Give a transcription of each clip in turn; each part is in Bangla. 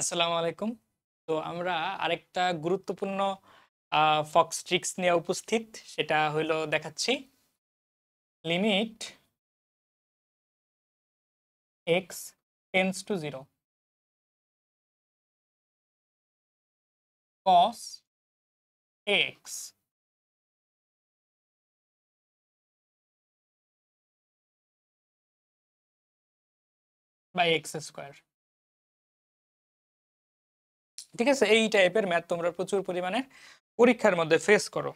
আসসালামু আলাইকুম তো আমরা আরেকটা গুরুত্বপূর্ণ ফক্স ট্রিক্স নিয়ে উপস্থিত সেটা হইল দেখাচ্ছি limit x tends to zero cos x by x square ঠিক আছে এই টাইপের ম্যাথ তোমরা প্রচুর পরিমাণে পরীক্ষার মধ্যে ফেস করো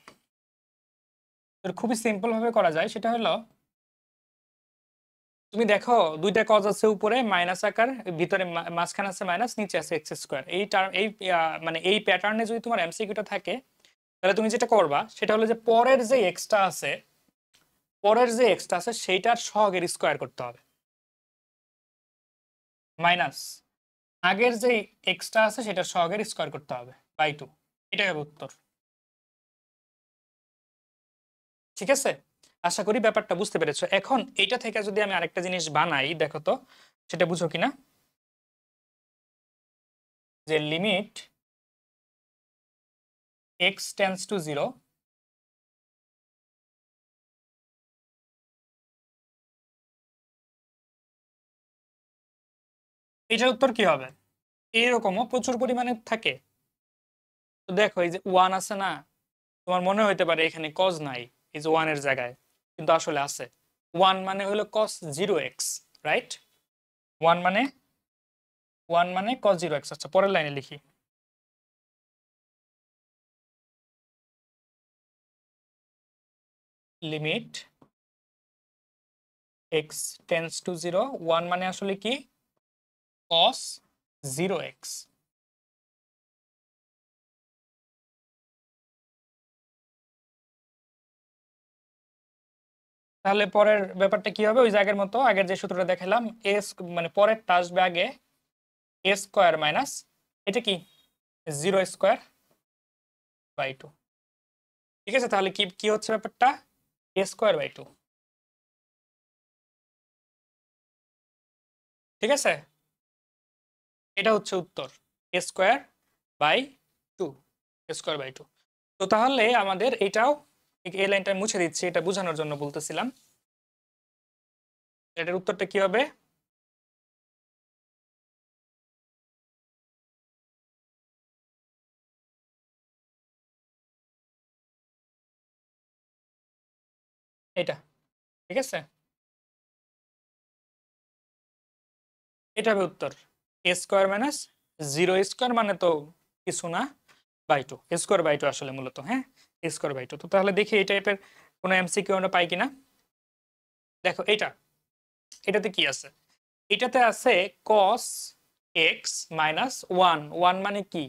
খুবই সিম্পলভাবে করা যায় সেটা হলো তুমি দেখো দুইটা কজ আছে উপরে মাইনাস আকার ভিতরে মাঝখানে আছে মাইনাস নিচে আছে এক্স স্কোয়ার এই টার্ম এই মানে এই প্যাটার্নে যদি তোমার এমসিকিউটা থাকে তাহলে তুমি যেটা করবা সেটা হলো যে পরের যে এক্সটা আছে পরের যে এক্সটা আছে সেইটার সহগের স্কোয়ার করতে হবে মাইনাস আগের যে এক্সটা আছে সেটা সহগের স্কোয়ার করতে হবে বাই টু এটাই হবে উত্তর ঠিক আছে আশা করি ব্যাপারটা বুঝতে পেরেছো এখন এইটা থেকে যদি আমি আরেকটা জিনিস বানাই দেখো তো সেটা বুঝো কিনা যে limit x tends to zero এটার উত্তর কি হবে এইরকমও প্রচুর পরিমাণে থাকে তো দেখো এই যে ওয়ান আছে না তোমার মনে হইতে পারে এখানে কজ নাই এই যে ওয়ানের জায়গায় কিন্তু আসলে আছে ওয়ান মানে হলো cos zero x right one মানে ওয়ান মানে কস জিরো এক্স আচ্ছা পরের লাইনে লিখি limit x tends to zero one মানে আসলে কি cos 0x তাহলে পরের ব্যাপারটা কি হবে ওই জায়গার মতো আগে যে সূত্রটা দেখাইলাম a মানে পরের টা আসবে আগে a² - এটা কি 0² / 2 ঠিক আছে তাহলে কি কি হচ্ছে ব্যাপারটা a² / 2 ঠিক আছে এটা হচ্ছে উত্তর a square by two square by two তো তাহলে আমাদের এটাও এই লাইনটা মুছে দিচ্ছি এটা বোঝানোর জন্য বলতেছিলাম এটার উত্তরটা কি হবে এটা ঠিক আছে এটা হবে উত্তর স্কোয়ার মাইনাস জিরো স্কোয়ার মানে তো কিছু না by two square by two আসলে মূলত হ্যাঁ স্কোয়ার বাই টু তো তাহলে দেখি এই টাইপের কোনো এমসিকিউ আমরা পাই কিনা দেখো এটা এটাতে কি আছে এটাতে আছে cos x minus one one মানে কি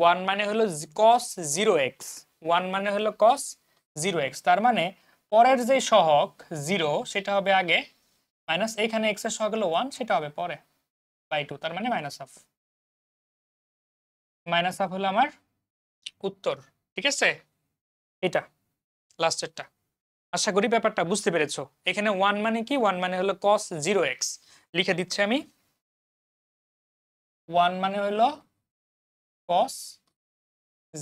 ওয়ান মানে হলো কস জিরো এক্স ওয়ান মানে হলো কস জিরো এক্স তার মানে পরের যে সহক জিরো সেটা হবে আগে মাইনাস এখানে এক্সের সহক হলো ওয়ান সেটা হবে পরে বাই টু তার মানে মাইনাস হাফ মাইনাস হাফ হলো আমার উত্তর ঠিক আছে এটা লাস্টেরটা আশা করি ব্যাপারটা বুঝতে পেরেছো এখানে ওয়ান মানে কি ওয়ান মানে হলো কস জিরো এক্স লিখে দিচ্ছি আমি ওয়ান মানে হলো cos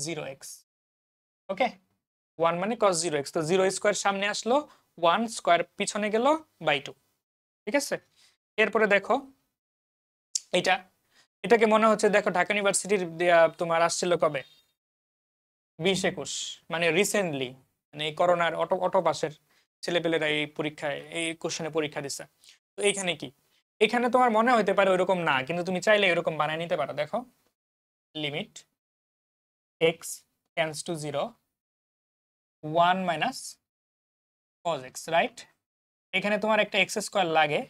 zero x okay one মানে কস জিরো এক্স তো জিরো স্কোয়ার সামনে আসলো ওয়ান স্কোয়ার পিছনে গেল বাই টু ঠিক আছে এরপরে দেখো এটা এটাকে মনে হচ্ছে দেখো ঢাকা ইউনিভার্সিটির তোমার আসছিল কবে বিশ একুশ মানে রিসেন্টলি মানে এই করোনার অটো অটো পাশের ছেলেপেলেরা এই পরীক্ষায় এই কোশ্চেনে পরীক্ষা দিচ্ছে তো এইখানে কি এখানে তোমার মনে হইতে পারে ওইরকম না কিন্তু তুমি চাইলে এরকম বানায় নিতে পারো দেখো limit x tends to zero one minus cos x right এখানে তোমার একটা এক্স স্কোয়ার লাগে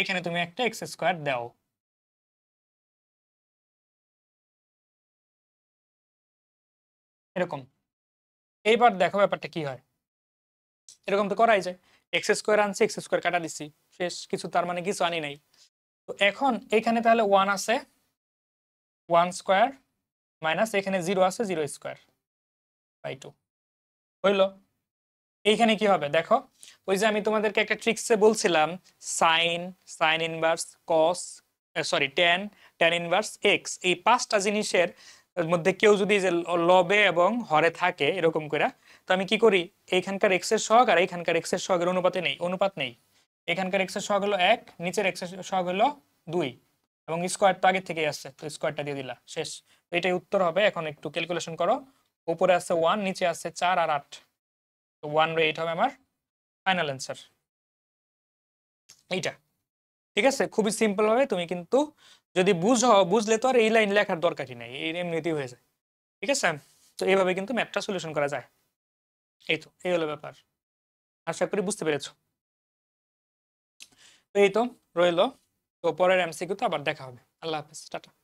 এখানে তুমি একটা এক্স স্কোয়ার দাও এরকম এইবার দেখো ব্যাপারটা কি হয় এরকম তো করাই যায় এক্স স্কোয়ার আনছি এক্স স্কোয়ার কাটা দিচ্ছি শেষ কিছু তার মানে কিছু আনি নাই তো এখন এখানে তাহলে ওয়ান আছে ওয়ান স্কোয়ার মাইনাস এখানে জিরো আছে জিরো স্কোয়ার বাই টু হইলো এইখানে কি হবে দেখো ওই যে আমি তোমাদেরকে একটা ট্রিক্সে বলছিলাম sine sine inverse cos sorry tan tan inverse x এই পাঁচটা জিনিসের মধ্যে কেউ যদি যে লবে এবং হরে থাকে এরকম করে তো আমি কি করি এইখানকার এক্সের সহগ আর এইখানকার এক্সের সহগের অনুপাতে নেই অনুপাত নেই এখানকার এক্সের সহগ হলো এক নিচের এর সহগ হলো দুই এবং স্কোয়ার তো আগে থেকেই আসছে তো স্কোয়ারটা দিয়ে দিলা শেষ এটাই উত্তর হবে এখন একটু ক্যালকুলেশন করো উপরে আছে ওয়ান নিচে আছে চার আর আট তো ওয়ান রে এইট হবে আমার ফাইনাল অ্যান্সার এইটা ঠিক আছে খুবই সিম্পলভাবে তুমি কিন্তু যদি বুঝো বুঝলে তো আর এই লাইন লেখার দরকারই নেই এই এমনিতেই হয়ে যায় ঠিক আছে তো এইভাবে কিন্তু ম্যাপটা সলিউশন করা যায় এই তো এই হলো ব্যাপার আশা করি বুঝতে পেরেছ তো এই তো রইল তো পরের এমসি কিন্তু আবার দেখা হবে আল্লাহ হাফিজ টাটা